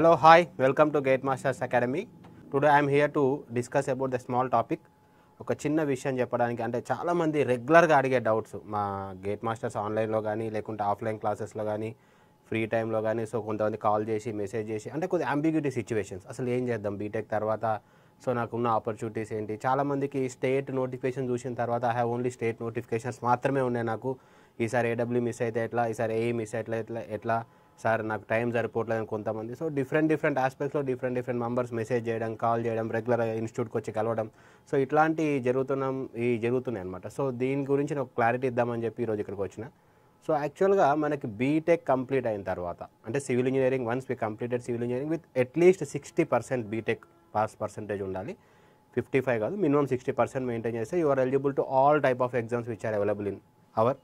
Hello hi welcome to GATE masters academy Today I am here to discuss about the small topic. ఒక చిన్న విషయం చెప్పడానికి అంటే చాలామంది రెగ్యులర్గా అడిగే డౌట్స్ మా గేట్ మాస్టర్స్ ఆన్లైన్లో కానీ లేకుంటే ఆఫ్లైన్ క్లాసెస్లో కానీ ఫ్రీ టైంలో కానీ సో కొంతమంది కాల్ చేసి మెసేజ్ చేసి అంటే కొద్దిగా అంబిగ్యూటీ సిచ్యువేషన్స్ అసలు ఏం చేద్దాం బీటెక్ తర్వాత సో నాకున్న ఆపర్చునిటీస్ ఏంటి చాలామందికి స్టేట్ నోటిఫికేషన్ చూసిన తర్వాత I have only state notifications మాత్రమే ఉన్నాయి నాకు ఈసారి ఏడబ్ల్యూ మిస్ అయితే ఎట్లా ఈసారి ఏఈ మిస్ e అయితే ఎట్లా ఎట్లా సార్ నాకు టైం సరిపోవట్లేదు కొంతమంది సో డిఫరెంట్ డిఫరెంట్ ఆస్పెక్ట్స్లో డిఫరెంట్ డిఫరెంట్ మెంబర్స్ మెసేజ్ చేయడం కాల్ చేయడం రెగ్యులర్గా ఇన్స్టిట్యూట్కి వచ్చి కలవడం సో ఇట్లాంటివి జరుగుతున్నాం ఈ జరుగుతున్నాయి అనమాట సో దీని గురించి నాకు క్లారిటీ ఇద్దామని చెప్పి ఈరోజు ఇక్కడికి వచ్చిన సో యాక్చువల్గా మనకి బీటెక్ కంప్లీట్ అయిన తర్వాత అంటే civil engineering once we completed civil engineering with at least sixty percent B Tech pass percentage ఉండాలి ఫిఫ్టీ ఫైవ్ కాదు మినిమం సిక్స్టీ పర్సెంట్ మెయింటైన్ చేస్తే you are eligible to all type of exams which are available in our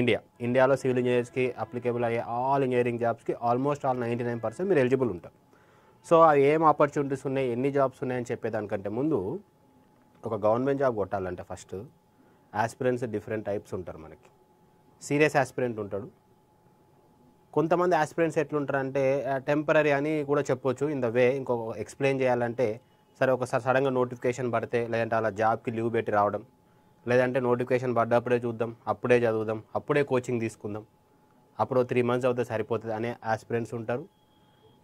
India ఇండియాలో civil ఇంజనీర్స్కి applicable అయ్యే all engineering జాబ్స్కి almost all ninety nine percent మీరు eligible ఉంటారు so అవి ఏం ఆపర్చునిటీస్ ఉన్నాయి ఎన్ని జాబ్స్ ఉన్నాయని చెప్పేదానికంటే ముందు ఒక గవర్నమెంట్ జాబ్ కొట్టాలంటే ఫస్ట్ ఆస్పిరెంట్స్ డిఫరెంట్ టైప్స్ ఉంటారు మనకి సీరియస్ ఆస్పిరెంట్ ఉంటాడు కొంతమంది ఆస్పిరెంట్స్ ఎట్లుంటారంటే టెంపరీ అని కూడా చెప్పొచ్చు ఇన్ ద వే ఇంకొక ఎక్స్ప్లెయిన్ చేయాలంటే సరే ఒకసారి సడన్గా నోటిఫికేషన్ పడితే లేదంటే అలా జాబ్కి లీవ్ పెట్టి రావడం లేదంటే నోటిఫికేషన్ పడ్డప్పుడే చూద్దాం అప్పుడే చదువుదాం అప్పుడే కోచింగ్ తీసుకుందాం అప్పుడు త్రీ మంత్స్ అవుతే సరిపోతుంది అనే ఆస్పిరెంట్స్ ఉంటారు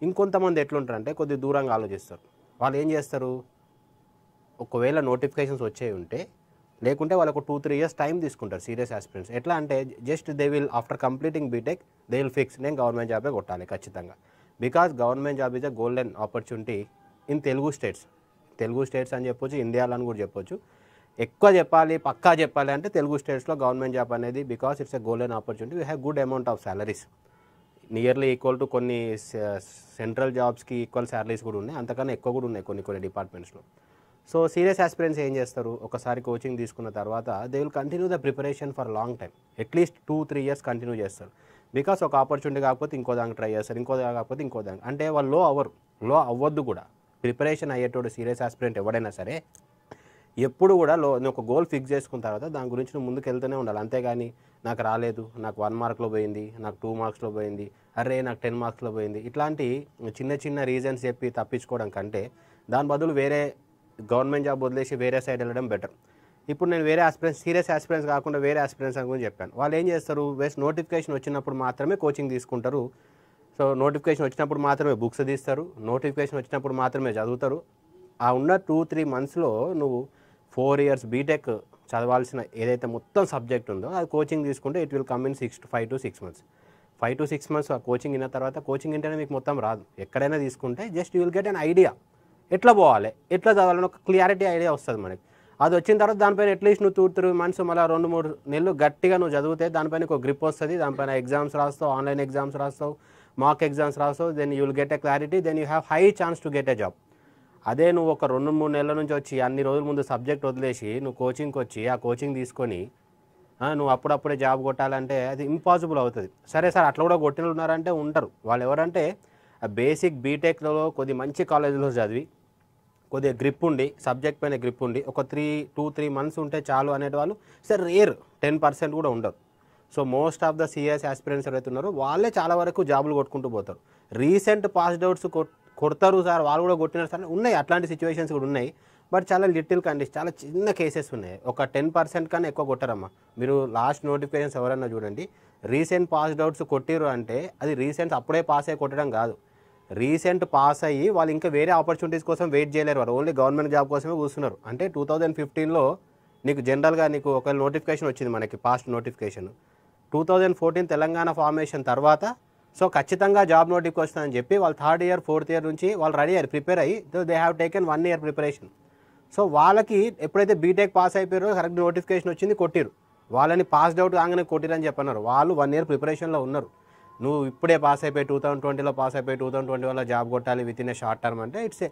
ఇంకొంతమంది ఎట్లుంటారంటే కొద్ది దూరంగా ఆలోచిస్తారు వాళ్ళు ఏం చేస్తారు ఒకవేళ నోటిఫికేషన్స్ వచ్చేవి ఉంటే లేకుంటే వాళ్ళకు టూ త్రీ ఇయర్స్ టైం తీసుకుంటారు సీరియస్ ఆస్పిరెంట్స్ ఎట్లా అంటే just they will after completing B Tech they will fix నేను గవర్నమెంట్ జాబే కొట్టాలి ఖచ్చితంగా because government job is a golden opportunity in Telugu states Telugu states అని చెప్పొచ్చు ఇండియాలో అని కూడా చెప్పొచ్చు ఎక్కువ చెప్పాలి పక్కా చెప్పాలి అంటే తెలుగు స్టేట్స్లో గవర్నమెంట్ జాబ్ అనేది because it's a golden opportunity we have good amount of salaries nearly equal to కొన్ని సెంట్రల్ జాబ్స్కి ఈక్వల్ శాలరీస్ కూడా ఉన్నాయి అంతకన్నా ఎక్కువ కూడా ఉన్నాయి కొన్ని కొన్ని డిపార్ట్మెంట్స్లో సో సీరియస్ ఆస్పిరెన్స్ ఏం చేస్తారు ఒకసారి కోచింగ్ తీసుకున్న తర్వాత they will continue the preparation for long time at least two three years continue చేస్తారు బికాస్ ఒక ఆపర్చునిటీ కాకపోతే ఇంకో దానికి ట్రై చేస్తారు ఇంకో దానికి కాకపోతే ఇంకో దానికి అంటే వాళ్ళు లో అవ్వరు లో అవ్వద్దు కూడా ప్రిపరేషన్ అయ్యేటోడు సీరియస్ ఆస్పిరెంట్ ఎవడైనా సరే ఎప్పుడు కూడా లో నేను ఒక గోల్ ఫిక్స్ చేసుకున్న తర్వాత దాని గురించి నువ్వు ముందుకు వెళ్తూనే ఉండాలి అంతేగాని నాకు రాలేదు నాకు వన్ మార్క్లో పోయింది నాకు టూ మార్క్స్లో పోయింది అరే నాకు టెన్ మార్క్స్లో పోయింది ఇట్లాంటి చిన్న చిన్న రీజన్స్ చెప్పి తప్పించుకోవడం కంటే దాని బదులు వేరే గవర్నమెంట్ జాబ్ వదిలేసి వేరే సైడ్ వెళ్ళడం బెటర్ ఇప్పుడు నేను వేరే ఆస్పిరెన్స్ సీరియస్ ఆస్పిరెన్స్ కాకుండా వేరే ఆస్పిరెన్స్ గురించి చెప్పాను వాళ్ళు ఏం చేస్తారు వేస్ట్ నోటిఫికేషన్ వచ్చినప్పుడు మాత్రమే కోచింగ్ తీసుకుంటారు సో నోటిఫికేషన్ వచ్చినప్పుడు మాత్రమే బుక్స్ తీస్తారు నోటిఫికేషన్ వచ్చినప్పుడు మాత్రమే చదువుతారు ఆ ఉన్న టూ త్రీ మంత్స్లో నువ్వు ఫోర్ ఇయర్స్ బీటెక్ చదవాల్సిన ఏదైతే మొత్తం సబ్జెక్ట్ ఉందో అది కోచింగ్ తీసుకుంటే it will come in six to five to six months five to six months coaching అయిన తర్వాత కోచింగ్ ఇంటేనే మీకు మొత్తం రాదు ఎక్కడైనా తీసుకుంటే just you will get an idea ఎట్లా పోవాలి ఎట్లా చదవాలని ఒక క్లారిటీ ఐడియా వస్తుంది మనకి అది వచ్చిన తర్వాత దానిపైన అట్లీస్ట్ నువ్వు టూ త్రీ మంత్స్ మళ్ళీ రెండు మూడు నెలలు గట్టిగా నువ్వు చదివితే దానిపైన ఒక గ్రిప్ వస్తుంది దానిపైన ఎగ్జామ్స్ రాస్తావు ఆన్లైన్ ఎగ్జామ్స్ రాస్తావు మాక్ ఎగ్జామ్స్ రాస్తావు then you will get a clarity then you have high chance to get a job అదే నువ్వు ఒక రెండు మూడు నెలల నుంచి వచ్చి అన్ని రోజుల ముందు సబ్జెక్ట్ వదిలేసి నువ్వు కోచింగ్కి వచ్చి ఆ కోచింగ్ తీసుకొని నువ్వు అప్పుడప్పుడే జాబ్ కొట్టాలంటే అది ఇంపాసిబుల్ అవుతుంది సరే సార్ అట్లా కూడా కొట్టిన ఉన్నారంటే ఉంటారు వాళ్ళు ఎవరంటే బేసిక్ బీటెక్లో కొద్ది మంచి కాలేజీలో చదివి కొద్దిగా గ్రిప్ ఉండి సబ్జెక్ట్ పైన గ్రిప్ ఉండి ఒక త్రీ టూ త్రీ మంత్స్ ఉంటే చాలు అనేటి వాళ్ళు సార్ రేర్ టెన్ పర్సెంట్ కూడా ఉండరు so most of the CS aspirants ఎవరైతే ఉన్నారో వాళ్ళే చాలా వరకు జాబులు కొట్టుకుంటూ పోతారు రీసెంట్ పాస్డ్ అవుట్స్ కొట్ కొడతారు సార్ వాళ్ళు కూడా కొట్టినారు సార్ ఉన్నాయి అట్లాంటి సిచ్యువేషన్స్ కూడా ఉన్నాయి బట్ చాలా లిటిల్ కండిషన్ చాలా చిన్న కేసెస్ ఉన్నాయి ఒక టెన్ పర్సెంట్ కన్నా ఎక్కువ కొట్టరమ్మా మీరు లాస్ట్ నోటిఫికేషన్స్ ఎవరన్నా చూడండి రీసెంట్ పాస్డ్ అవుట్స్ కొట్టిరు అంటే అది రీసెంట్ అప్పుడే పాస్ అయ్యి కొట్టడం కాదు రీసెంట్ పాస్ అయ్యి వాళ్ళు ఇంకా వేరే ఆపర్చునిటీస్ కోసం వెయిట్ చేయలేరు వారు ఓన్లీ గవర్నమెంట్ జాబ్ కోసమే కూర్చున్నారు అంటే టూ థౌజండ్ ఫిఫ్టీన్లో నీకు జనరల్గా నీకు ఒక నోటిఫికేషన్ వచ్చింది మనకి past notification two thousand fourteen Telangana formation తర్వాత సో ఖచ్చితంగా జాబ్ నోటిఫికేషన్ అని చెప్పి వాళ్ళు థర్డ్ ఇయర్ ఫోర్త్ ఇయర్ నుంచి వాళ్ళు రెడీ అయ్యారు ప్రిపేర్ అయ్యి they have taken one year preparation so వాళ్ళకి ఎప్పుడైతే బీటెక్ పాస్ అయిపోయారో కరెక్ట్ నోటిఫికేషన్ వచ్చింది కొట్టిరు వాళ్ళని పాస్డ్ అవుట్ కాగానే అని చెప్పన్నారు వాళ్ళు వన్ ఇయర్ ప్రిపరేషన్లో ఉన్నారు నువ్వు ఇప్పుడే పాస్ అయిపోయి టూ థౌసండ్ ట్వంటీలో పాస్ అయిపోయి టూ థౌసండ్ ట్వంటీ వల్ల జాబ్ కొట్టాలి with in a short term అంటే it's a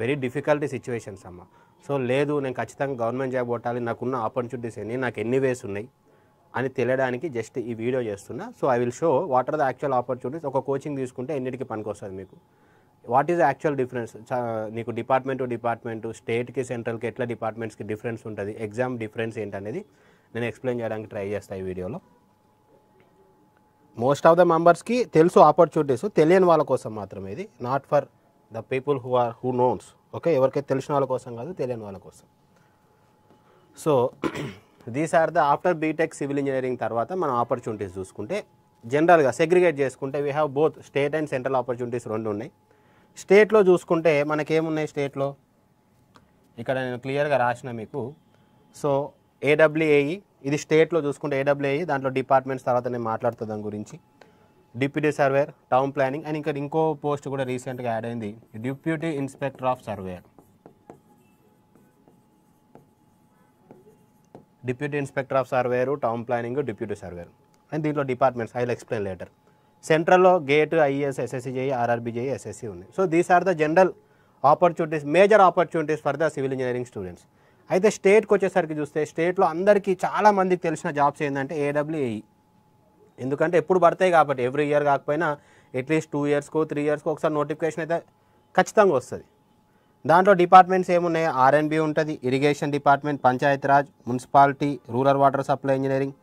very difficult situations అమ్మ సో లేదు నేను ఖచ్చితంగా గవర్నమెంట్ జాబ్ కొట్టాలి నాకున్న ఆపర్చునిటీస్ ఎన్ని నాకు ఎన్ని వేస్ ఉన్నాయి అని తెలియడానికి జస్ట్ ఈ వీడియో చేస్తున్నా so I will show what are the actual opportunities ఒక కోచింగ్ తీసుకుంటే ఎన్నిటికీ పనికొస్తుంది మీకు వాట్ ఈజ్ యాక్చువల్ డిఫరెన్స్ నీకు డిపార్ట్మెంట్ టు డిపార్ట్మెంట్ స్టేట్కి సెంట్రల్కి ఎట్లా డిపార్ట్మెంట్స్కి డిఫరెన్స్ ఉంటుంది ఎగ్జామ్ డిఫరెన్స్ ఏంటనేది నేను ఎక్స్ప్లెయిన్ చేయడానికి ట్రై చేస్తాను ఈ వీడియోలో మోస్ట్ ఆఫ్ ద మెంబర్స్కి తెలుసు ఆపర్చునిటీస్ తెలియని వాళ్ళ కోసం మాత్రమే ఇది not for the people who are who knows okay ఎవరికైతే తెలిసిన వాళ్ళ కోసం కాదు తెలియని వాళ్ళ కోసం so these are the after B Tech civil engineering తర్వాత మనం ఆపర్చునిటీస్ చూసుకుంటే జనరల్గా సెగ్రిగేట్ చేసుకుంటే we have both state and central opportunities రెండు ఉన్నాయి స్టేట్లో చూసుకుంటే మనకేమున్నాయి స్టేట్లో ఇక్కడ నేను క్లియర్గా రాసిన మీకు సో ఏడబ్ల్యూఏఈ e, ఇది స్టేట్లో చూసుకుంటే ఏడబ్ల్యూఏఈ e, దాంట్లో డిపార్ట్మెంట్స్ తర్వాత నేను మాట్లాడుతుంది దాని గురించి deputy surveyor town planning and ఇంకా ఇంకో పోస్ట్ కూడా రీసెంట్గా యాడ్ అయింది deputy inspector of surveyor deputy inspector of surveyor town planning deputy surveyor and దీంట్లో departments I will explain later సెంట్రల్లో గేట్ ఐఏఎస్ ఎస్ఎస్సీ చేయి ఆర్ఆర్బీ చేయి ఎస్ఎస్సి ఉన్నాయి so these are the general opportunities major opportunities for the civil engineering students అయితే స్టేట్కి వచ్చేసరికి చూస్తే స్టేట్లో అందరికీ చాలా మందికి తెలిసిన జాబ్స్ ఏంటంటే ఏడబ్ల్యూఏఈ e. ఎందుకంటే ఎప్పుడు పడతాయి కాబట్టి ఎవ్రీ ఇయర్ కాకపోయినా అట్లీస్ట్ టూ ఇయర్స్కో త్రీ ఇయర్స్కో ఒకసారి నోటిఫికేషన్ అయితే ఖచ్చితంగా వస్తుంది దాంట్లో డిపార్ట్మెంట్స్ ఏమున్నాయి ఆర్ఎన్బి ఉంటుంది irrigation department Panchayati Raj municipality rural water supply engineering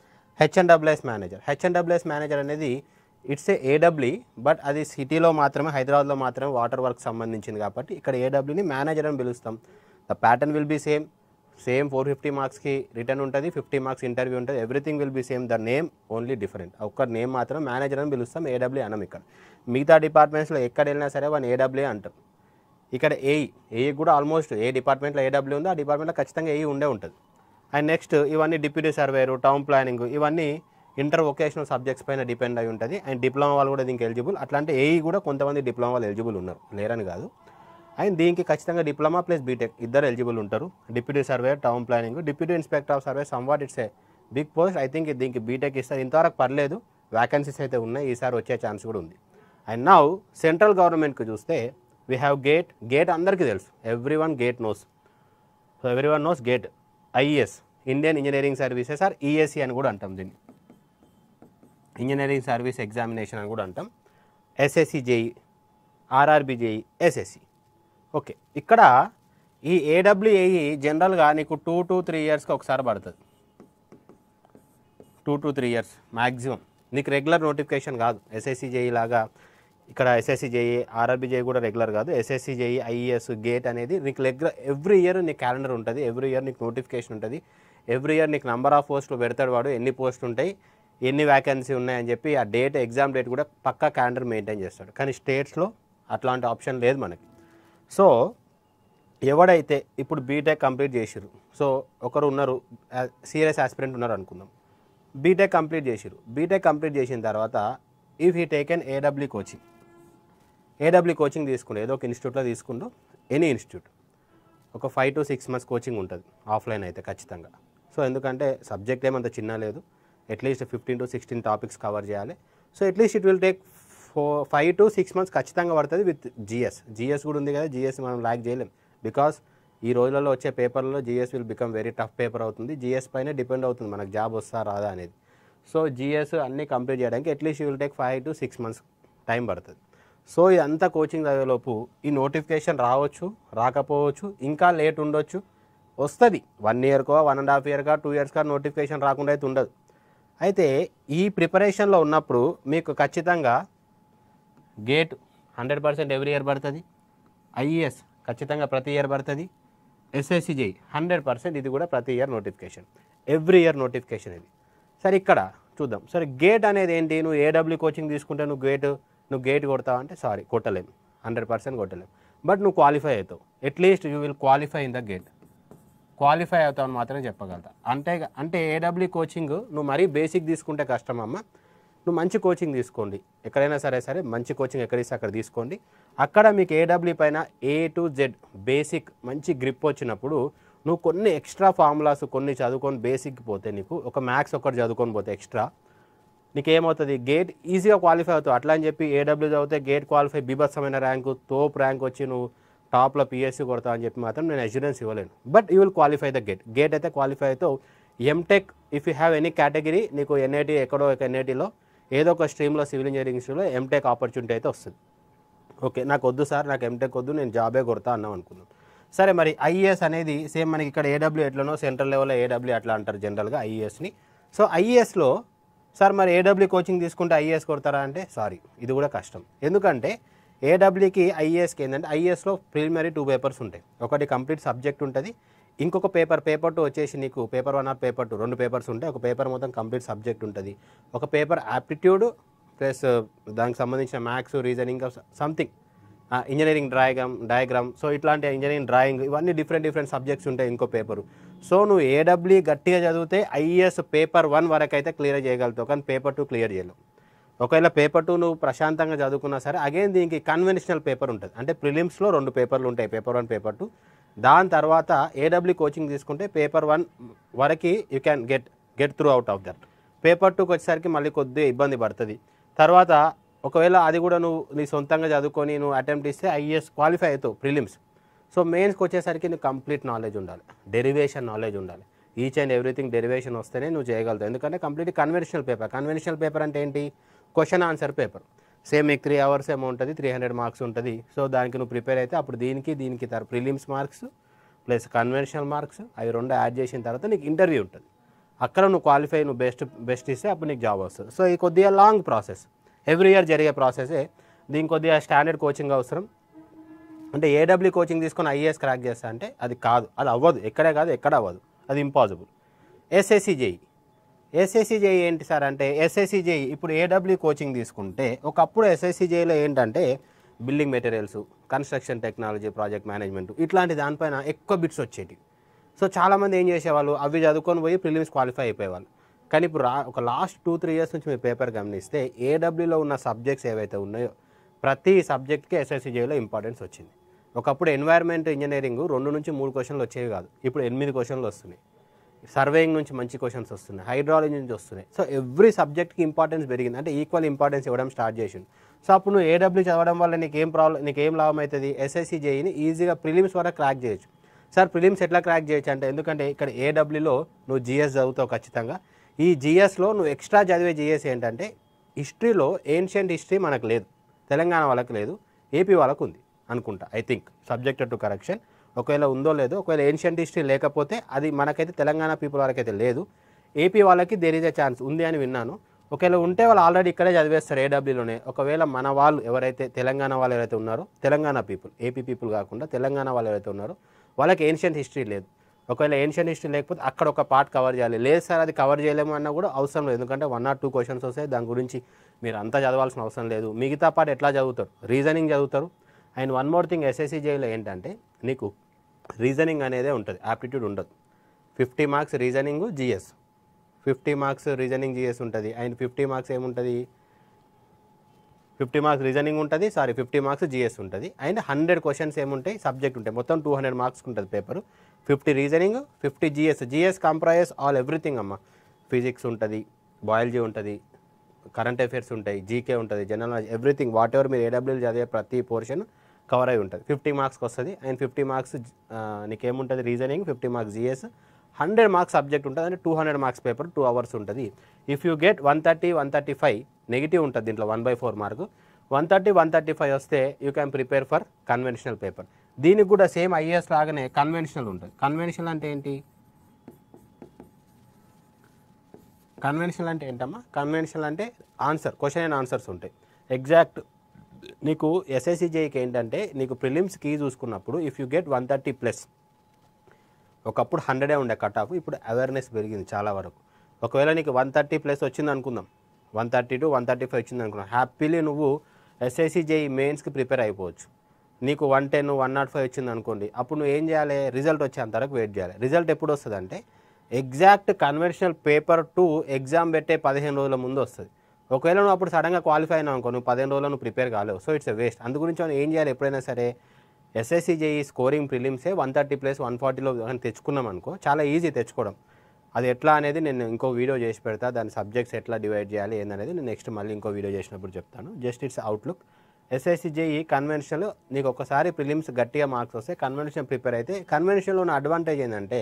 HNWS manager HNWS manager అనేది ఇట్స్ ఏ ఏడబ్ల్యూ బట్ అది సిటీలో మాత్రమే హైదరాబాద్లో మాత్రమే వాటర్ వర్క్ సంబంధించింది కాబట్టి ఇక్కడ ఏడబ్ల్యూని మేనేజర్ అని పిలుస్తాం the pattern will be same same four fifty మార్క్స్కి రిటర్న్ ఉంటుంది ఫిఫ్టీ మార్క్స్ ఇంటర్వ్యూ ఉంటుంది everything will be same the name only different ఒక్క నేమ్ మాత్రం మేనేజర్ అని పిలుస్తాం ఏడబ్ల్యూ అనం ఇక్కడ మిగతా డిపార్ట్మెంట్స్లో ఎక్కడ వెళ్ళినా సరే వాళ్ళు ఏడబ్ల్యూ అంటారు ఇక్కడ ఏఈ ఏఈ కూడా ఆల్మోస్ట్ ఏ డిపార్ట్మెంట్లో ఏడబ్ల్యూ ఉందో ఆ డిపార్ట్మెంట్లో ఖచ్చితంగా ఏఈ ఉండే ఉంటుంది అండ్ నెక్స్ట్ ఇవన్నీ డిప్యూటీ సర్వేరు టౌన్ ప్లానింగ్ ఇవన్నీ ఇంటర్ వొకేషనల్ సబ్జెక్ట్స్ పైన డిపెండ్ అయి ఉంటుంది అండ్ డిప్లొమా వాళ్ళు కూడా దీనికి ఎలిజిబుల్ అట్లాంటి ఏఈ కూడా కొంతమంది డిప్లొమా వాళ్ళు ఎలిజిబుల్ ఉన్నారు లేరని కాదు అండ్ దీనికి ఖచ్చితంగా డిప్లొమా ప్లస్ బీటెక్ ఇద్దరు ఎలిజిబుల్ ఉంటారు deputy surveyor town planning deputy inspector of survey somewhat it's a big post I think దీనికి బీటెక్ ఇస్తారు ఇంతవరకు పర్లేదు వ్యాకెన్సీస్ అయితే ఉన్నాయి ఈసారి వచ్చే ఛాన్స్ కూడా ఉంది అండ్ నా సెంట్రల్ గవర్నమెంట్కి చూస్తే వీ హ్యావ్ గేట్ గేట్ అందరికీ తెలుసు every one GATE knows so every one knows GATE IAS Indian engineering services or ESC అని కూడా అంటాం దీన్ని ఇంజనీరింగ్ సర్వీస్ ఎగ్జామినేషన్ అని కూడా అంటాం SSC JE RRB JE SSC okay ఇక్కడ ఈ ఏడబ్ల్యూఏఈ జనరల్గా e నీకు టూ టు త్రీ ఇయర్స్కి ఒకసారి పడుతుంది two to three years maximum నీకు రెగ్యులర్ నోటిఫికేషన్ కాదు ఎస్ఎస్సి జేఈ e లాగా ఇక్కడ ఎస్ఎస్సి జేఈ ఆర్ఆర్బీ జేఈ కూడా రెగ్యులర్ కాదు ఎస్ఎస్సి జేఈ ఐఈఎస్ గేట్ అనేది నీకు రెగ్యులర్ ఎవ్రీ ఇయర్ నీకు క్యాలెండర్ ఉంటుంది ఎవ్రీ ఇయర్ నీకు నోటిఫికేషన్ ఉంటుంది ఎవ్రీ ఇయర్ నీకు నంబర్ ఆఫ్ పోస్టులు పెడతాడు వాడు ఎన్ని పోస్టులు ఉంటాయి ఎన్ని వ్యాకెన్సీ ఉన్నాయని చెప్పి ఆ డేట్ ఎగ్జామ్ డేట్ కూడా పక్కా క్యాలెండర్ మెయింటైన్ చేస్తాడు కానీ స్టేట్స్లో అట్లాంటి ఆప్షన్ లేదు మనకి సో ఎవడైతే ఇప్పుడు బీటెక్ కంప్లీట్ చేసిరు సో ఒకరు ఉన్నారు సీరియస్ ఆస్పిరెంట్ ఉన్నారు అనుకుందాం బీటెక్ కంప్లీట్ చేసిరు బీటెక్ కంప్లీట్ చేసిన తర్వాత if he taken AW coaching AW coaching తీసుకుండు ఏదో ఒక ఇన్స్టిట్యూట్లో తీసుకుండు ఎనీ ఇన్స్టిట్యూట్ ఒక five to six months coaching ఉంటుంది ఆఫ్లైన్ అయితే ఖచ్చితంగా సో ఎందుకంటే సబ్జెక్ట్ ఏమంత చిన్న లేదు at least fifteen to sixteen topics cover చేయాలి so at least it will take four five to six months ఖచ్చితంగా పడుతుంది విత్ జిఎస్ జిఎస్ కూడా ఉంది కదా జిఎస్ మనం ల్యాక్ చేయలేం బికాస్ ఈ రోజులలో వచ్చే పేపర్లో GS will become very tough paper అవుతుంది జిఎస్ పైన డిపెండ్ అవుతుంది మనకు జాబ్ వస్తా రాదా అనేది సో జిఎస్ అన్నీ కంప్లీట్ చేయడానికి at least will take five to six months time పడుతుంది సో ఇదంతా కోచింగ్ చదివేలోపు ఈ నోటిఫికేషన్ రావచ్చు రాకపోవచ్చు ఇంకా లేట్ ఉండొచ్చు వస్తుంది వన్ ఇయర్కో వన్ అండ్ హాఫ్ ఇయర్గా టూ ఇయర్స్గా నోటిఫికేషన్ రాకుండా అయితే ఉండదు అయితే ఈ ప్రిపరేషన్లో ఉన్నప్పుడు మీకు ఖచ్చితంగా GATE hundred percent every year పడుతుంది ఐఏఎస్ ఖచ్చితంగా ప్రతి ఇయర్ పడుతుంది ఎస్ఎస్సి హండ్రెడ్ పర్సెంట్ ఇది కూడా ప్రతి year notification every year notification ఇది సరే ఇక్కడ చూద్దాం సరే గేట్ అనేది ఏంటి నువ్వు ఏడబ్ల్యూ కోచింగ్ తీసుకుంటే నువ్వు గేటు నువ్వు గేట్ కొడతావు అంటే సారీ కొట్టలేము హండ్రెడ్ పర్సెంట్ కొట్టలేము బట్ నువ్వు క్వాలిఫై అవుతావు at least you will qualify in the GATE qualify అవుతావు అని మాత్రమే చెప్పగలుగుతా అంటే అంటే ఏడబ్ల్యూ కోచింగ్ నువ్వు మరీ బేసిక్ తీసుకుంటే కష్టం అమ్మ నువ్వు మంచి కోచింగ్ తీసుకోండి ఎక్కడైనా సరే సరే మంచి కోచింగ్ ఎక్కడ ఇస్తే అక్కడ తీసుకోండి అక్కడ మీకు ఏడబ్ల్యూ పైన ఏ టు జెడ్ బేసిక్ మంచి గ్రిప్ వచ్చినప్పుడు నువ్వు కొన్ని ఎక్స్ట్రా ఫార్ములాస్ కొన్ని చదువుకొని బేసిక్ పోతే నీకు ఒక మ్యాథ్స్ ఒకటి చదువుకొని పోతే ఎక్స్ట్రా నీకు ఏమవుతుంది గేట్ ఈజీగా క్వాలిఫై అవుతావు అట్లా అని చెప్పి ఏడబ్ల్యూ చదివితే గేట్ క్వాలిఫై బీభత్సమైన ర్యాంకు తోప్ ర్యాంక్ వచ్చి నువ్వు టాప్లో పిఎస్సీ కొడతావు అని చెప్పి మాత్రం నేను అజ్యూరెన్స్ ఇవ్వలేను but you will qualify the GATE GATE అయితే క్వాలిఫై అవుతావు MTech if you have any category నీకు ఎన్ఐటీ ఎక్కడో ఒక ఎన్ఐటీలో ఏదో ఒక స్ట్రీమ్లో సివిల్ ఇంజనీరింగ్ స్ట్రీమ్లో ఎంటెక్ ఆపర్చునిటీ అయితే వస్తుంది ఓకే నాకు వద్దు సార్ నాకు ఎంటెక్ వద్దు నేను జాబే కొడతా అన్నాం అనుకున్నాను సరే మరి ఐఏఎస్ అనేది సేమ్ మనకి ఇక్కడ ఏడబ్ల్యూ ఎట్లనో సెంట్రల్ లెవెల్లో ఏడబ్ల్యూ అట్లా అంటారు జనరల్గా ఐఏఎస్ని సో ఐఏఎస్లో సార్ మరి ఏడబ్ల్యూ కోచింగ్ తీసుకుంటే ఐఏఎస్ కొడతారా అంటే సారీ ఇది కూడా కష్టం ఎందుకంటే ఏడబ్ల్యూకి ఐఏఎస్కి ఏంటంటే ఐఏఎస్లో ప్రిలిమినరీ టూ పేపర్స్ ఉంటాయి ఒకటి కంప్లీట్ సబ్జెక్ట్ ఉంటుంది ఇంకొక పేపర్ పేపర్ టూ వచ్చేసి నీకు paper one or paper two రెండు పేపర్స్ ఉంటాయి ఒక పేపర్ మొత్తం కంప్లీట్ సబ్జెక్ట్ ఉంటుంది ఒక పేపర్ యాప్టిట్యూడ్ ప్లస్ దానికి సంబంధించిన మ్యాథ్స్ రీజనింగ్ సంథింగ్ ఇంజనీరింగ్ డ్రాయగ్రామ్ డయాగ్రామ్ సో ఇట్లాంటి ఇంజనీరింగ్ డ్రాయింగ్ ఇవన్నీ డిఫరెంట్ డిఫరెంట్ సబ్జెక్ట్స్ ఉంటాయి ఇంకో పేపరు సో నువ్వు ఏడబ్ల్యూ e గట్టిగా చదివితే ఐఏఎస్ పేపర్ వన్ వరకు అయితే క్లియర్ చేయగలుగుతావు కానీ పేపర్ టూ క్లియర్ చేయలేవు ఒకవేళ పేపర్ టూ నువ్వు ప్రశాంతంగా చదువుకున్నా సరే అగైన్ దీనికి కన్వెన్షనల్ పేపర్ ఉంటుంది అంటే ప్రిలిమ్స్లో రెండు పేపర్లు ఉంటాయి పేపర్ వన్ పేపర్ టూ దాని తర్వాత ఏడబ్ల్యూ కోచింగ్ e తీసుకుంటే పేపర్ వన్ వరకు you can get get through out of that paper టూకి వచ్చేసరికి మళ్ళీ కొద్దిగా ఇబ్బంది పడుతుంది తర్వాత ఒకవేళ అది కూడా నువ్వు నీ సొంతంగా చదువుకొని నువ్వు అటెంప్ట్ ఇస్తే ఐఏఎస్ క్వాలిఫై అవుతావు ప్రిలిమ్స్ సో మెయిన్స్కి వచ్చేసరికి నువ్వు కంప్లీట్ నాలెడ్జ్ ఉండాలి డెరివేషన్ నాలెడ్జ్ ఉండాలి ఈచ్ అండ్ ఎవ్రీథింగ్ డెరివేషన్ వస్తేనే నువ్వు చేయగలుగుతావు ఎందుకంటే complete conventional paper conventional paper అంటే ఏంటి క్వశ్చన్ ఆన్సర్ పేపర్ సేమ్ మీకు త్రీ అవర్స్ ఏమో ఉంటుంది త్రీ హండ్రెడ్ మార్క్స్ ఉంటుంది సో దానికి నువ్వు ప్రిపేర్ అయితే అప్పుడు దీనికి దీనికి తర్వాత prelims marks plus conventional marks అవి రెండు యాడ్ చేసిన తర్వాత నీకు ఇంటర్వ్యూ ఉంటుంది అక్కడ నువ్వు క్వాలిఫై నువ్వు బెస్ట్ బెస్ట్ ఇస్తే అప్పుడు నీకు జాబ్ వస్తుంది సో ఈ కొద్దిగా లాంగ్ ప్రాసెస్ ఎవ్రీ ఇయర్ జరిగే ప్రాసెసే దీనికి కొద్దిగా స్టాండర్డ్ కోచింగ్ అవసరం అంటే ఏడబ్ల్యూ కోచింగ్ తీసుకొని ఐఏఎస్ క్రాక్ చేస్తా అంటే అది కాదు అది అవ్వదు ఎక్కడే కాదు ఎక్కడ అవ్వదు అది impossible SSC JE SSC JE ఏంటి సార్ అంటే ఎస్ఎస్సి జేఈ ఇప్పుడు ఏడబ్ల్యూ కోచింగ్ తీసుకుంటే ఒకప్పుడు ఎస్ఎస్సి జేఈలో ఏంటంటే building materials construction technology project management ఇట్లాంటి దానిపైన ఎక్కువ బిట్స్ వచ్చేటివి సో చాలామంది ఏం చేసేవాళ్ళు అవి చదువుకొని పోయి ప్రిలిమ్స్ క్వాలిఫై అయిపోయేవాళ్ళు కానీ ఇప్పుడు రా ఒక లాస్ట్ టూ త్రీ ఇయర్స్ నుంచి మీ పేపర్ గమనిస్తే ఏడబ్ల్యూలో ఉన్న సబ్జెక్ట్స్ ఏవైతే ఉన్నాయో ప్రతి సబ్జెక్ట్కి జేఈలో ఇంపార్టెన్స్ వచ్చింది ఒకప్పుడు ఎన్వైర్న్మెంట్ ఇంజనీరింగ్ రెండు నుంచి మూడు క్వశ్చన్లు వచ్చేవి కాదు ఇప్పుడు ఎనిమిది క్వశ్చన్లు వస్తున్నాయి సర్వేయింగ్ నుంచి మంచి క్వశ్చన్స్ వస్తున్నాయి హైడ్రాలజీ నుంచి వస్తున్నాయి సో ఎవ్రీ సబ్జెక్ట్కి ఇంపార్టెన్స్ పెరిగింది అంటే ఈక్వల్ ఇంపార్టెన్స్ ఇవ్వడం స్టార్ట్ చేసింది సో అప్పుడు నువ్వు ఏడబ్ల్యూ చదవడం వల్ల నీకు ఏం ప్రాబ్లం నీకు ఏం లాభం అవుతుంది ఎస్ఎస్సీ జేఈని ఈజీగా ప్రిలిమ్స్ వరకు క్రాక్ చేయొచ్చు సార్ ప్రిలిమ్స్ ఎట్లా క్రాక్ చేయొచ్చు అంటే ఎందుకంటే ఇక్కడ ఏడబ్ల్యూలో నువ్వు జిఎస్ చదువుతావు ఖచ్చితంగా ఈ జిఎస్లో నువ్వు ఎక్స్ట్రా చదివే జిఎస్ ఏంటంటే హిస్టరీలో ఏన్షియంట్ హిస్టరీ మనకు లేదు తెలంగాణ వాళ్ళకి లేదు ఏపీ వాళ్ళకు ఉంది అనుకుంటా I think subject to correction ఒకవేళ ఉందో లేదో ఒకవేళ ఏన్షియంట్ హిస్టరీ లేకపోతే అది మనకైతే తెలంగాణ పీపుల్ వరకైతే లేదు ఏపీ వాళ్ళకి దేర్ ఈజ్ అ ఛాన్స్ ఉంది అని విన్నాను ఒకవేళ ఉంటే వాళ్ళు ఆల్రెడీ ఇక్కడే చదివేస్తారు ఏడబ్ల్యూలోనే ఒకవేళ మన వాళ్ళు ఎవరైతే తెలంగాణ వాళ్ళు ఎవరైతే ఉన్నారో తెలంగాణ పీపుల్ ఏపీ పీపుల్ కాకుండా తెలంగాణ వాళ్ళు ఎవరైతే ఉన్నారో వాళ్ళకి ఏన్షియంట్ హిస్టరీ లేదు ఒకవేళ ఏన్షియంట్ హిస్టరీ లేకపోతే అక్కడ ఒక పార్ట్ కవర్ చేయాలి లేదు సార్ అది కవర్ చేయలేము అన్న కూడా అవసరం లేదు ఎందుకంటే వన్ ఆర్ టూ క్వశ్చన్స్ వస్తాయి దాని గురించి మీరు అంతా చదవాల్సిన అవసరం లేదు మిగతా పార్ట్ ఎట్లా చదువుతారు రీజనింగ్ చదువుతారు and one more thing SSC జేలో ఏంటంటే నీకు రీజనింగ్ అనేదే ఉంటుంది యాప్టిట్యూడ్ ఉండదు fifty marks reasoning GS fifty marks reasoning GS ఉంటుంది అండ్ ఫిఫ్టీ మార్క్స్ ఏముంటుంది ఫిఫ్టీ మార్క్స్ రీజనింగ్ ఉంటుంది సారీ ఫిఫ్టీ మార్క్స్ జిఎస్ ఉంటుంది అండ్ హండ్రెడ్ క్వశ్చన్స్ ఏముంటాయి సబ్జెక్ట్ ఉంటాయి మొత్తం టూ హండ్రెడ్ మార్క్స్ ఉంటుంది paper fifty reasoning fifty GS GS comprise all everything అమ్మ physics ఉంటుంది బయాలజీ ఉంటుంది కరెంట్ అఫేర్స్ ఉంటాయి జీకే ఉంటుంది general knowledge everything whatever మీరు ఏడబ్ల్యూలు చదివే ప్రతి పోర్షన్ కవర్ అయి ఉంటుంది ఫిఫ్టీ మార్క్స్కి వస్తుంది అండ్ ఫిఫ్టీ మార్క్స్ నీకేముంటుంది reasoning fifty marks GS hundred marks subject ఉంటుంది అంటే two hundred marks paper two hours ఉంటుంది if you get one thirty one thirty five negative ఉంటుంది దీంట్లో one by four mark one thirty one thirty five వస్తే you can prepare for conventional paper దీనికి కూడా same IAS లాగానే conventional ఉంటుంది conventional అంటే ఏంటి కన్వెన్షనల్ అంటే ఏంటమ్మా కన్వెన్షనల్ అంటే ఆన్సర్ క్వశ్చన్ అండ్ ఆన్సర్స్ ఉంటాయి ఎగ్జాక్ట్ నీకు ఎస్ఐసి జేఈకి ఏంటంటే నీకు ప్రిలిమ్స్ కీ చూసుకున్నప్పుడు if you get one thirty plus ఒకప్పుడు హండ్రెడే ఉండే కట్ ఆఫ్ ఇప్పుడు అవేర్నెస్ పెరిగింది చాలా వరకు ఒకవేళ నీకు వన్ థర్టీ ప్లస్ వచ్చింది అనుకుందాం one thirty to one thirty five వచ్చింది అనుకున్నాం హ్యాపీలీ నువ్వు ఎస్ఐసి జేఈ మెయిన్స్కి ప్రిపేర్ అయిపోవచ్చు నీకు one ten one nought five వచ్చింది అనుకోండి అప్పుడు నువ్వు ఏం చేయాలి రిజల్ట్ వచ్చేంత వరకు వెయిట్ చేయాలి రిజల్ట్ ఎప్పుడు వస్తుంది అంటే exact conventional paper to exam పెట్టే పదిహేను రోజుల ముందు వస్తుంది ఒకవేళ నువ్వు అప్పుడు సడన్గా క్వాలిఫై అయినావు అనుకో నువ్వు పదిహేను రోజులు నువ్వు ప్రిపేర్ కాలేవు సో ఇట్స్ వేస్ట్ అందు గురించి మనం ఏం చేయాలి ఎప్పుడైనా సరే ఎస్ఎస్సీ జేఈ స్కోరింగ్ ప్రిలిమ్సే వన్ థర్టీ ప్లస్ వన్ ఫార్టీలో తెచ్చుకున్నాం అనుకో చాలా ఈజీ తెచ్చుకోవడం అది ఎట్లా అనేది నేను ఇంకో వీడియో చేసి పెడతా దాని సబ్జెక్ట్స్ ఎట్లా డివైడ్ చేయాలి ఏందనేది నేను నెక్స్ట్ మళ్ళీ ఇంకో వీడియో చేసినప్పుడు చెప్తాను just it's outlook SSC JE కన్వెన్షన్లో నీకు ఒకసారి ప్రిలిమ్స్ గట్టిగా మార్క్స్ వస్తే కన్వెన్షన్ ప్రిపేర్ అయితే కన్వెన్షన్లో ఉన్న అడ్వాంటేజ్ ఏంటంటే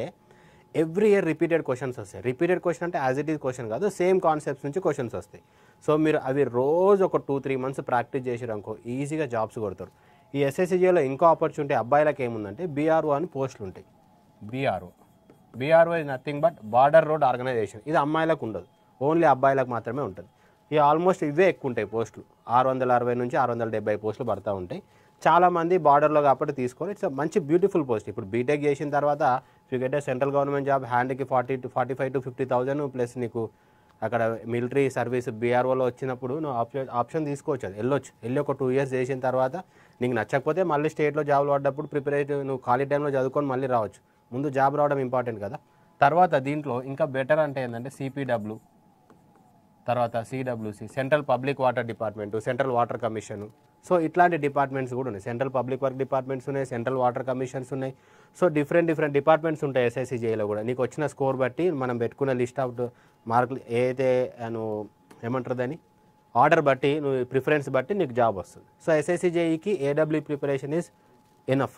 ఎవ్రీ ఇయర్ రిపీటెడ్ క్వశ్చన్స్ వస్తాయి రిపీటెడ్ క్వశ్చన్ అంటే యాజ్ ఇట్ ఈజ్ క్వశ్చన్ కాదు సేమ్ కాన్సెప్ట్స్ నుంచి క్వశ్చన్స్ వస్తాయి సో మీరు అవి రోజు ఒక టూ త్రీ మంత్స్ ప్రాక్టీస్ చేసిరనుకో ఈజీగా జాబ్స్ కొడతారు ఈ ఎస్ఎస్సిజిలో ఇంకో ఆపర్చునిటీ అబ్బాయిలకు ఏముందంటే బీఆర్ఓ అని పోస్టులు ఉంటాయి BRO BRO is nothing but border road organisation ఇది అమ్మాయిలకు ఉండదు ఓన్లీ అబ్బాయిలకు మాత్రమే ఉంటుంది ఇవి ఆల్మోస్ట్ ఇవే ఎక్కువ ఉంటాయి పోస్టులు ఆరు వందల అరవై నుంచి ఆరు వందల డెబ్బై పోస్టులు పడతా ఉంటాయి చాలామంది బార్డర్లో కాబట్టి తీసుకొని ఇట్స్ మంచి బ్యూటిఫుల్ పోస్ట్ ఇప్పుడు బీటెక్ చేసిన తర్వాత you get central government job హ్యాండ్కి forty to forty five to fifty thousand plus నీకు అక్కడ మిలిటరీ సర్వీస్ బీఆర్ఓలో వచ్చినప్పుడు నువ్వు ఆప్షన్ ఆప్షన్ తీసుకోవచ్చు అది వెళ్ళొచ్చు వెళ్ళి ఒక టూ ఇయర్స్ చేసిన తర్వాత నీకు నచ్చకపోతే మళ్ళీ స్టేట్లో జాబ్లు పడ్డప్పుడు ప్రిపరేషన్ నువ్వు ఖాళీ టైంలో చదువుకొని మళ్ళీ రావచ్చు ముందు జాబ్ రావడం ఇంపార్టెంట్ కదా తర్వాత దీంట్లో ఇంకా బెటర్ అంటే ఏంటంటే సిపిడబ్ల్యూ తర్వాత CWC central public water department central water commission so ఇట్లాంటి డిపార్ట్మెంట్స్ కూడా ఉన్నాయి సెంట్రల్ పబ్లిక్ వర్క్ డిపార్ట్మెంట్స్ ఉన్నాయి సెంట్రల్ వాటర్ కమిషన్స్ ఉన్నాయి సో డిఫరెంట్ డిఫరెంట్ డిపార్ట్మెంట్స్ ఉంటాయి ఎస్ఐసిజేలో కూడా నీకు వచ్చిన స్కోర్ బట్టి మనం పెట్టుకున్న లిస్ట్ ఆఫ్ మార్కులు ఏదైతే నువ్వు ఏమంటారు ఆర్డర్ బట్టి నువ్వు ప్రిఫరెన్స్ బట్టి నీకు జాబ్ వస్తుంది సో ఎస్ఐసిజేఈకి ఏడబ్ల్యూ ప్రిపరేషన్ ఈజ్ ఎనఫ్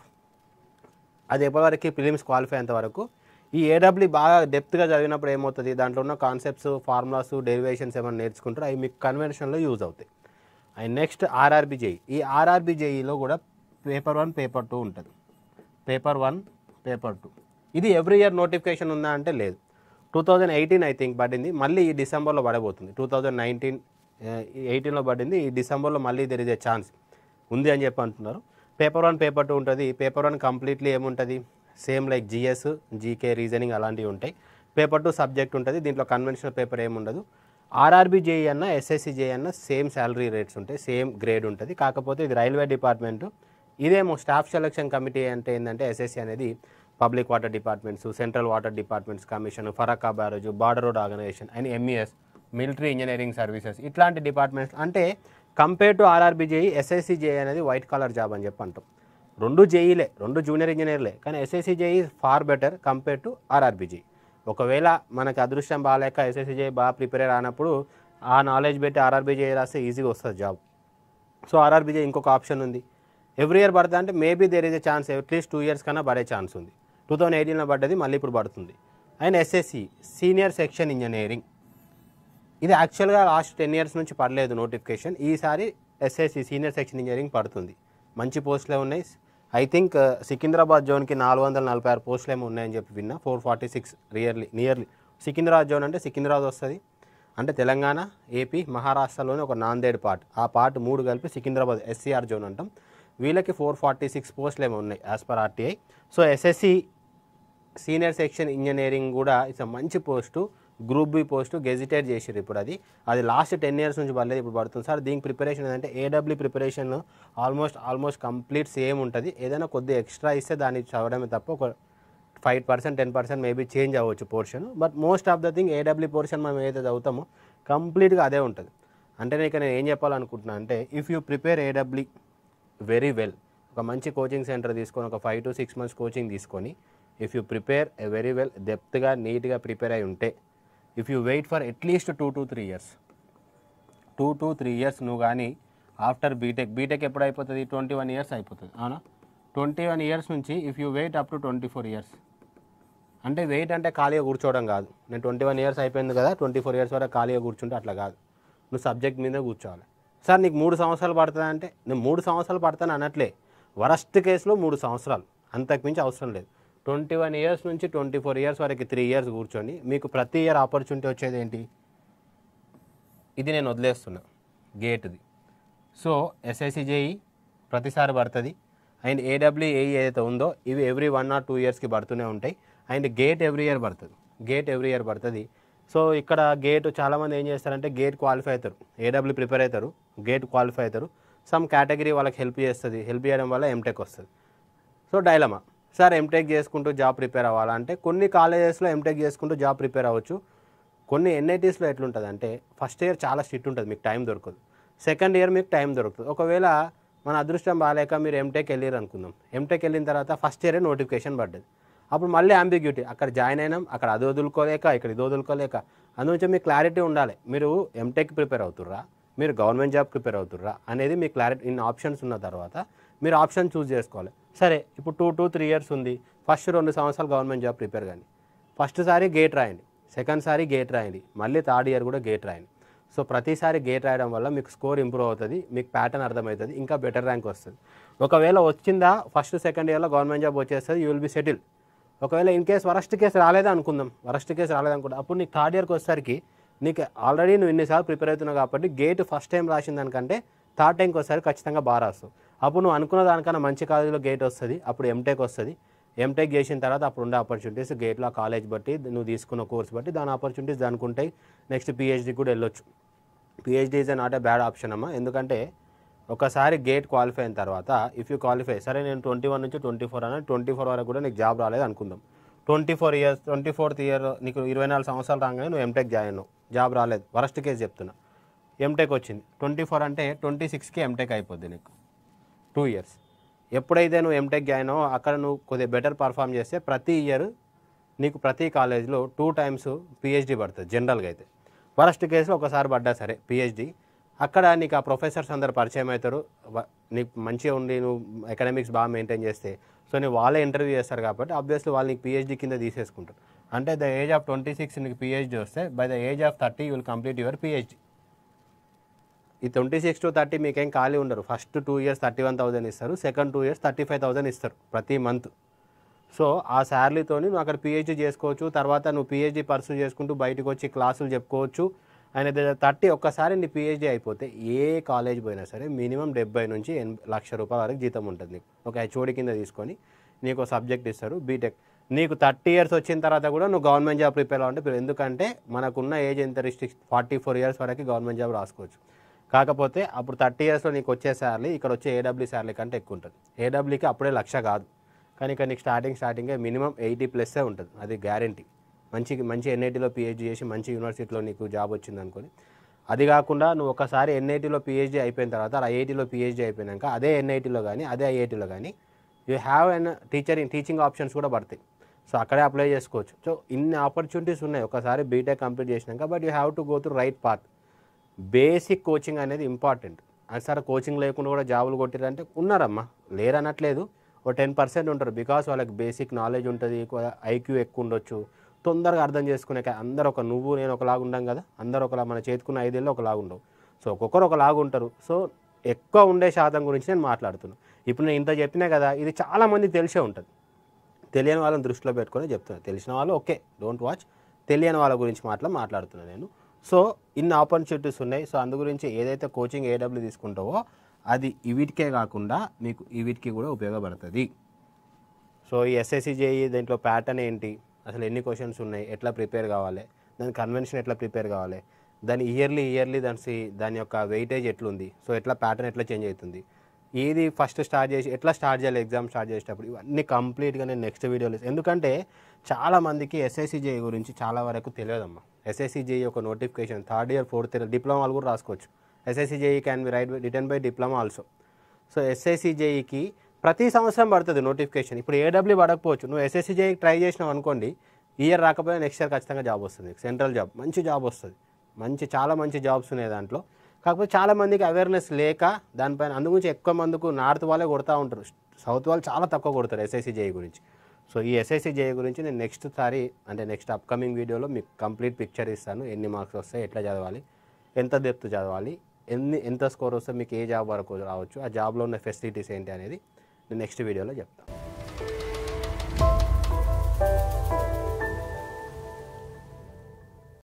అది ఎప్పటివరకు ప్రిలిమ్స్ క్వాలిఫై అంతవరకు ఈ ఏడబ్ల్యూ బాగా డెప్త్గా చదివినప్పుడు ఏమవుతుంది దాంట్లో ఉన్న కాన్సెప్ట్స్ ఫార్ములాస్ డెరివేషన్స్ ఏమైనా నేర్చుకుంటారు అవి మీకు కన్వెన్షన్లో యూజ్ అవుతాయి అండ్ నెక్స్ట్ ఆర్ఆర్బి జేఈ ఈ ఆర్ఆర్బి జేఈలో కూడా పేపర్ వన్ పేపర్ టూ ఉంటుంది పేపర్ వన్ పేపర్ టూ ఇది ఎవ్రీ ఇయర్ నోటిఫికేషన్ ఉందా అంటే లేదు two thousand eighteen I think పడింది మళ్ళీ ఈ డిసెంబర్లో పడబోతుంది టూ థౌజండ్ నైన్టీన్ ఎయిటీన్లో పడింది ఈ డిసెంబర్లో మళ్ళీ తెరిదే ఛాన్స్ ఉంది అని చెప్పి అంటున్నారు పేపర్ వన్ పేపర్ టూ ఉంటుంది పేపర్ వన్ కంప్లీట్లీ ఏముంటుంది same like GS GK reasoning అలాంటివి ఉంటాయి పేపర్ టూ సబ్జెక్ట్ ఉంటుంది దీంట్లో కన్వెన్షనల్ పేపర్ ఏముండదు ఆర్ఆర్బి జేఈ అన్న ఎస్ఎస్సి జేఈ e అన్న సేమ్ శాలరీ రేట్స్ ఉంటాయి సేమ్ గ్రేడ్ ఉంటుంది కాకపోతే ఇది రైల్వే డిపార్ట్మెంటు ఇదేమో స్టాఫ్ సెలక్షన్ కమిటీ అంటే ఏంటంటే ఎస్ఎస్సి అనేది public water departments central water departments commission Farakka barrage border road organisation and MES military engineering services ఇట్లాంటి డిపార్ట్మెంట్స్ అంటే కంపేర్ టు ఆర్ఆర్బీజేఈ జేఈ అనేది వైట్ కలర్ జాబ్ అని చెప్పి అంటాం రెండు జేఈలే రెండు జూనియర్ ఇంజనీర్లే కానీ SSC JE far better compare to RRB JE ఒకవేళ మనకి అదృష్టం బాగాలేక ఎస్ఎస్సీ జేఈ బాగా ప్రిపేర్ అయినప్పుడు ఆ నాలెడ్జ్ పెట్టి ఆర్ఆర్బీజీ రాస్తే ఈజీగా వస్తుంది జాబ్ సో ఆర్ఆర్బీజీ ఇంకొక ఆప్షన్ ఉంది ఎవ్రీ ఇయర్ పడుతుంది అంటే maybe there is a chance at least two years కన్నా పడే ఛాన్స్ ఉంది టూ థౌసండ్ ఎయిటీన్లో పడ్డది మళ్ళీ ఇప్పుడు పడుతుంది and SSC senior section engineering ఇది యాక్చువల్గా లాస్ట్ టెన్ ఇయర్స్ నుంచి పడలేదు నోటిఫికేషన్ ఈసారి ఎస్ఎస్సి సీనియర్ సెక్షన్ ఇంజనీరింగ్ పడుతుంది మంచి పోస్టులే ఉన్నాయి ఐ థింక్ సికింద్రాబాద్ జోన్కి నాలుగు వందల నలభై ఆరు పోస్టులు ఏమో ఉన్నాయని చెప్పి విన్నా ఫోర్ ఫార్టీ సిక్స్ రియర్లీ నియర్లీ సికింద్రాబాద్ జోన్ అంటే సికింద్రాబాద్ వస్తుంది అంటే తెలంగాణ ఏపీ మహారాష్ట్రలోని ఒక నాందేడ్ పార్ట్ ఆ పార్ట్ మూడు కలిపి సికింద్రాబాద్ ఎస్సీఆర్ జోన్ అంటాం వీళ్ళకి ఫోర్ ఫార్టీ సిక్స్ పోస్టులు ఏమో ఉన్నాయి as per RTI so SSC senior section engineering కూడా ఇట్స్ మంచి post group B post gazetted చేసారు ఇప్పుడు అది అది లాస్ట్ టెన్ ఇయర్స్ నుంచి పడలేదు ఇప్పుడు పడుతుంది సార్ దీనికి ప్రిపరేషన్ ఏంటంటే AW preparation almost almost complete same ఉంటుంది ఏదైనా కొద్దిగా ఎక్స్ట్రా ఇస్తే దాన్ని చదవడమే తప్ప ఒక five percent ten percent maybe change అవ్వచ్చు portion but most of the thing AW portion మనం ఏదైతే చదువుతామో కంప్లీట్గా అదే ఉంటుంది అంటే నేను నేను ఏం చెప్పాలనుకుంటున్నా అంటే if you prepare AW very well ఒక మంచి కోచింగ్ సెంటర్ తీసుకొని ఒక five to six months coaching తీసుకొని if you prepare very well డెప్త్గా నీట్గా ప్రిపేర్ అయి ఉంటే if you wait for at least two to three years two to three years నువ్వు కానీ ఆఫ్టర్ బీటెక్ బీటెక్ ఎప్పుడు అయిపోతుంది ట్వంటీ వన్ ఇయర్స్ అయిపోతుంది అవునా ట్వంటీ వన్ ఇయర్స్ నుంచి if you wait up to twenty four years అంటే వెయిట్ అంటే ఖాళీగా కూర్చోవడం కాదు నేను ట్వంటీ వన్ ఇయర్స్ అయిపోయింది కదా ట్వంటీ ఫోర్ ఇయర్స్ వరకు ఖాళీగా కూర్చుంటే అట్లా కాదు నువ్వు సబ్జెక్ట్ మీద కూర్చోవాలి సార్ నీకు మూడు సంవత్సరాలు పడుతుంది అంటే నేను మూడు సంవత్సరాలు పడతాను అనట్లే వరస్ట్ కేసులో మూడు సంవత్సరాలు అంతకుమించి అవసరం లేదు ట్వంటీ వన్ ఇయర్స్ నుంచి ట్వంటీ ఫోర్ ఇయర్స్ వరకు త్రీ ఇయర్స్ కూర్చొని మీకు ప్రతి ఇయర్ ఆపర్చునిటీ వచ్చేది ఏంటి ఇది నేను వదిలేస్తున్నా గేట్ది సో ఎస్ఐసిజేఈ e ప్రతిసారి పడుతుంది అండ్ ఏడబ్ల్యూఏ e ఏదైతే ఉందో ఇవి ఎవ్రీ వన్ ఆర్ టూ ఇయర్స్కి పడుతూనే ఉంటాయి అండ్ గేట్ ఎవ్రీ ఇయర్ పడుతుంది గేట్ ఎవ్రీ ఇయర్ పడుతుంది సో ఇక్కడ గేట్ చాలామంది ఏం చేస్తారంటే గేట్ క్వాలిఫై అవుతారు ఏడబ్ల్యూ ప్రిపేర్ e అవుతారు గేట్ క్వాలిఫై అవుతారు సమ్ కేటగిరీ వాళ్ళకి హెల్ప్ చేస్తుంది హెల్ప్ చేయడం వల్ల ఎంటెక్ వస్తుంది సో డైలమా సార్ ఎంటెక్ చేసుకుంటూ జాబ్ ప్రిపేర్ అవ్వాలంటే కొన్ని కాలేజెస్లో ఎంటెక్ చేసుకుంటూ జాబ్ ప్రిపేర్ అవ్వచ్చు కొన్ని ఎన్ఐటీస్లో ఎట్లుంటుంది అంటే ఫస్ట్ ఇయర్ చాలా స్ట్రిక్ట్ ఉంటుంది మీకు టైం దొరకదు సెకండ్ ఇయర్ మీకు టైం దొరుకుతుంది ఒకవేళ మన అదృష్టం బాగాలేక మీరు ఎంటెక్ వెళ్ళారు అనుకుందాం ఎంటెక్ వెళ్ళిన తర్వాత ఫస్ట్ ఇయరే నోటిఫికేషన్ పడ్డది అప్పుడు మళ్ళీ అంబిగ్యూటీ అక్కడ జాయిన్ అయినాం అక్కడ అది వదులుకోలేక ఇక్కడ ఇది వదులుకోలేక అందుకే మీకు క్లారిటీ ఉండాలి మీరు ఎంటెక్ ప్రిపేర్ అవుతుర్రా మీరు గవర్నమెంట్ జాబ్ ప్రిపేర్ అవుతుర్రా అనేది మీ క్లారిటీ ఇన్ని ఆప్షన్స్ ఉన్న తర్వాత మీరు ఆప్షన్ చూస్ చేసుకోవాలి సరే ఇప్పుడు టూ టూ త్రీ ఇయర్స్ ఉంది ఫస్ట్ రెండు సంవత్సరాలు గవర్నమెంట్ జాబ్ ప్రిపేర్ కానీ ఫస్ట్ సారి గేట్ రాయండి సెకండ్ సారి గేట్ రాయండి మళ్ళీ థర్డ్ ఇయర్ కూడా గేట్ రాయండి సో ప్రతిసారి గేట్ రాయడం వల్ల మీకు స్కోర్ ఇంప్రూవ్ అవుతుంది మీకు ప్యాటర్న్ అర్థమవుతుంది ఇంకా బెటర్ ర్యాంక్ వస్తుంది ఒకవేళ వచ్చిందా ఫస్ట్ సెకండ్ ఇయర్లో గవర్నమెంట్ జాబ్ వచ్చేస్తుంది యూ విల్ బి సెటిల్ ఒకవేళ ఇన్ కేస్ వరస్ట్ కేసు రాలేదా అనుకుందాం వరస్ట్ కేసు రాలేదనుకుందాం అప్పుడు నీకు థర్డ్ ఇయర్కి వచ్చేసరికి నీకు ఆల్రెడీ నువ్వు ఇన్నిసార్లు ప్రిపేర్ అవుతున్నావు కాబట్టి గేట్ ఫస్ట్ టైం రాసిన దానికంటే థర్డ్ టైంకి ఒకసారి ఖచ్చితంగా బాగా రాస్తావు అప్పుడు నువ్వు అనుకున్న దానికన్నా మంచి కాలేజీలో గేట్ వస్తుంది అప్పుడు ఎంటెక్ వస్తుంది ఎంటెక్ చేసిన తర్వాత అప్పుడు ఉండే ఆపర్చునిటీస్ గేట్లో కాలేజ్ బట్టి నువ్వు తీసుకున్న కోర్స్ బట్టి దాని ఆపర్చునిటీస్ దానికి ఉంటాయి నెక్స్ట్ పిహెచ్డి కూడా వెళ్ళొచ్చు PhD is not a bad option అమ్మా ఎందుకంటే ఒకసారి గేట్ క్వాలిఫై అయిన తర్వాత ఇఫ్ యూ క్వాలిఫై సరే నేను ట్వంటీ వన్ నుంచి ట్వంటీ ఫోర్ అని ట్వంటీ ఫోర్ వరకు కూడా నీకు జాబ్ రాలేదు అనుకుందాం twenty four years twenty fourth year నీకు ఇరవై నాలుగు సంవత్సరాలు రాగానే నువ్వు ఎంటెక్ జాయిన్ జాబ్ రాలేదు వరస్ట్ కేసు చెప్తున్నా ఎంటెక్ వచ్చింది ట్వంటీ ఫోర్ అంటే ట్వంటీ సిక్స్కి ఎంటెక్ అయిపోద్ది నీకు టూ ఇయర్స్ ఎప్పుడైతే నువ్వు ఎంటెక్ అయినావో అక్కడ నువ్వు కొద్దిగా బెటర్ పర్ఫామ్ చేస్తే ప్రతి ఇయర్ నీకు ప్రతి కాలేజ్లో టూ టైమ్స్ పిహెచ్డి పడుతుంది జనరల్గా అయితే వరస్ట్ కేసులో ఒకసారి పడ్డా సరే పిహెచ్డి అక్కడ నీకు ఆ ప్రొఫెసర్స్ అందరు పరిచయం అవుతారు నీకు మంచిగా ఉండి నువ్వు ఎకనామిక్స్ బాగా మెయింటైన్ చేస్తే సో నీ వాళ్ళే ఇంటర్వ్యూ చేస్తారు కాబట్టి ఆబ్వియస్లీ వాళ్ళు నీకు పిహెచ్డీ కింద తీసేసుకుంటారు అంటే the age of twenty six నీకు పిహెచ్డీ వస్తే by the age of thirty will complete your PhD ఈ ట్వంటీ సిక్స్ టు థర్టీ మీకేం ఖాళీ ఉండరు first two years thirty one thousand ఇస్తారు second two years thirty five thousand ఇస్తారు ప్రతి month so ఆ శాలరీతో నువ్వు అక్కడ పిహెచ్డీ చేసుకోవచ్చు తర్వాత నువ్వు పిహెచ్డీ పర్సూ చేసుకుంటూ బయటకు వచ్చి క్లాసులు చెప్పుకోవచ్చు ఆయన థర్టీ ఒక్కసారి నీ పిహెచ్డీ అయిపోతే ఏ కాలేజ్ పోయినా సరే మినిమం డెబ్బై నుంచి లక్ష రూపాయల వరకు జీతం ఉంటుంది నీకు ఒక హెచ్ఓడి కింద తీసుకొని నీకు సబ్జెక్ట్ ఇస్తారు బీటెక్ నీకు థర్టీ ఇయర్స్ వచ్చిన తర్వాత కూడా నువ్వు గవర్నమెంట్ జాబ్ ప్రిపేర్ అవ్వండి ఎందుకంటే మనకున్న ఏజ్ ఎంత రిస్ట్రిక్ట్ ఫార్టీ ఫోర్ ఇయర్స్ వరకు గవర్నమెంట్ జాబ్ రాసుకోవచ్చు కాకపోతే అప్పుడు థర్టీ ఇయర్స్లో నీకు వచ్చే శాలరీ ఇక్కడ వచ్చే ఏడబ్ల్యూ శాలరీ కంటే ఎక్కువ ఉంటుంది ఏడబ్ల్యూకి అప్పుడే లక్ష కాదు కానీ ఇక్కడ నీకు స్టార్టింగ్ స్టార్టింగే మినిమం ఎయిటీ ప్లస్సే ఉంటుంది అది గ్యారంటీ మంచి మంచి ఎన్ఐటీలో పిహెచ్డీ చేసి మంచి యూనివర్సిటీలో నీకు జాబ్ వచ్చింది అనుకోని అది కాకుండా నువ్వు ఒకసారి ఎన్ఐటీలో పిహెచ్డీ అయిపోయిన తర్వాత ఐఐటీలో పిహెచ్డీ అయిపోయినాక అదే ఎన్ఐటీలో కానీ అదే ఐఐటీలో కానీ you have an teachering teaching options కూడా పడతాయి సో అక్కడే అప్లై చేసుకోవచ్చు సో ఇన్ని ఆపర్చునిటీస్ ఉన్నాయి ఒకసారి బీటెక్ కంప్లీట్ చేసినాక but you have to go through right path basic coaching అనేది ఇంపార్టెంట్ అది సార్ కోచింగ్ లేకుండా కూడా జాబులు కొట్టారంటే ఉన్నారమ్మా లేరనట్లేదు ఒక టెన్ పర్సెంట్ ఉంటారు బికాస్ వాళ్ళకి బేసిక్ నాలెడ్జ్ ఉంటుంది ఐక్యూ ఎక్కువ ఉండొచ్చు తొందరగా అర్థం చేసుకునే అందరు ఒక నువ్వు నేను ఒకలాగా ఉండం కదా అందరు ఒకలా మన చేతుకున్న ఐదేళ్ళు ఒకలాగా ఉండవు సో ఒక్కొక్కరు ఒకలాగా ఉంటారు సో ఎక్కువ ఉండే శాతం గురించి నేను మాట్లాడుతున్నాను ఇప్పుడు నేను ఇంత చెప్పినా కదా ఇది చాలామంది తెలిసే ఉంటుంది తెలియని వాళ్ళని దృష్టిలో పెట్టుకొని చెప్తున్నాను తెలిసిన వాళ్ళు ఓకే డోంట్ వాచ్ తెలియని వాళ్ళ గురించి మాట్లా మాట్లాడుతున్నాను నేను సో ఇన్ని ఆపర్చునిటీస్ ఉన్నాయి సో అందు గురించి ఏదైతే కోచింగ్ ఏడబ్ల్యూ తీసుకుంటావో అది ఇవిటికే కాకుండా మీకు ఇవిటికి కూడా ఉపయోగపడుతుంది సో ఈ ఎస్ఎస్సి జేఈ e దీంట్లో ప్యాటర్న్ ఏంటి అసలు ఎన్ని క్వశ్చన్స్ ఉన్నాయి ఎట్లా ప్రిపేర్ కావాలి దాని కన్వెన్షన్ ఎట్లా ప్రిపేర్ కావాలి దాని ఇయర్లీ ఇయర్లీ దాని దాని యొక్క వెయిటేజ్ ఎట్లుంది సో ఎట్లా ప్యాటర్న్ ఎట్లా చేంజ్ అవుతుంది ఏది ఫస్ట్ స్టార్ట్ చేసి ఎట్లా స్టార్ట్ చేయాలి ఎగ్జామ్ స్టార్ట్ చేసేటప్పుడు ఇవన్నీ కంప్లీట్గా నేను నెక్స్ట్ వీడియోలో ఎందుకంటే చాలామందికి ఎస్ఐసిజే e గురించి చాలా వరకు తెలియదమ్మా ఎస్ఎస్సిజేఈ e ఒక notification third year fourth year డిప్లొమాలు కూడా రాసుకోవచ్చు SSC JE can be write written by diploma also so ఎస్ఎస్సిజేఈకి ప్రతి సంవత్సరం పడుతుంది నోటిఫికేషన్ ఇప్పుడు ఏడబ్ల్యూ పడకపోవచ్చు నువ్వు ఎస్ఎస్సిజేఈకి e ట్రై చేసినావు అనుకోండి ఇయర్ రాకపోయినా నెక్స్ట్ ఇయర్ ఖచ్చితంగా జాబ్ వస్తుంది సెంట్రల్ జాబ్ మంచి జాబ్ వస్తుంది మంచి చాలా మంచి జాబ్స్ ఉన్నాయి దాంట్లో కాకపోతే చాలామందికి అవేర్నెస్ లేక దానిపైన అందుగురించి ఎక్కువ మందికి నార్త్ వాళ్ళే కొడతా ఉంటారు సౌత్ వాళ్ళు చాలా తక్కువ కొడతారు ఎస్ఐసిజేఈ e గురించి సో ఈ ఎస్ఐసి జే గురించి నేను నెక్స్ట్ సారి అంటే నెక్స్ట్ అప్కమింగ్ వీడియోలో మీకు కంప్లీట్ పిక్చర్ ఇస్తాను ఎన్ని మార్క్స్ వస్తాయి ఎట్లా చదవాలి ఎంత డెప్త్ చదవాలి ఎన్ని ఎంత స్కోర్ వస్తే మీకు ఏ జాబ్ వరకు రావచ్చు ఆ జాబ్లో ఉన్న ఫెసిలిటీస్ ఏంటి అనేది నేను నెక్స్ట్ వీడియోలో చెప్తాను